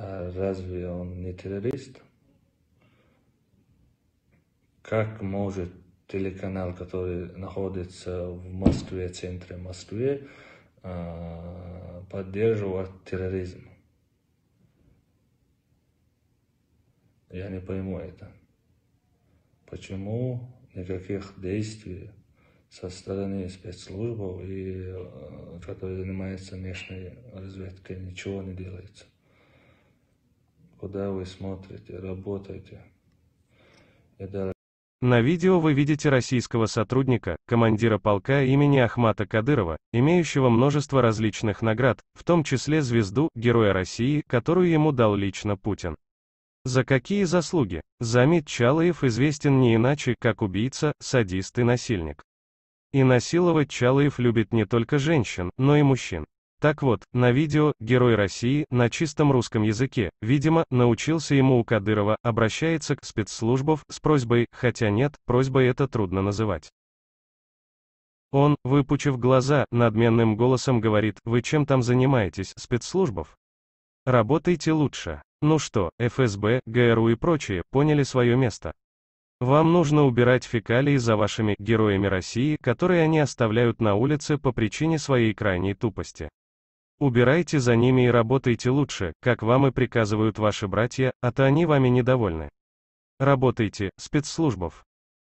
А разве он не террорист? Как может телеканал, который находится в Москве, центре Москвы, а, поддерживать терроризм? Я не пойму это. Почему никаких действий со стороны спецслужб, и, а, которые занимаются внешней разведкой, ничего не делается? куда вы смотрите, работайте. И На видео вы видите российского сотрудника, командира полка имени Ахмата Кадырова, имеющего множество различных наград, в том числе звезду Героя России, которую ему дал лично Путин. За какие заслуги? Замит Чалаев известен не иначе, как убийца, садист и насильник. И насиловать Чалаев любит не только женщин, но и мужчин. Так вот, на видео «Герой России» на чистом русском языке, видимо, научился ему у Кадырова, обращается к спецслужбам с просьбой, хотя нет, просьбой это трудно называть. Он, выпучив глаза, надменным голосом говорит, вы чем там занимаетесь, спецслужбов? Работайте лучше. Ну что, ФСБ, ГРУ и прочие, поняли свое место. Вам нужно убирать фекалии за вашими героями России, которые они оставляют на улице по причине своей крайней тупости. Убирайте за ними и работайте лучше, как вам и приказывают ваши братья, а то они вами недовольны. Работайте, спецслужбов.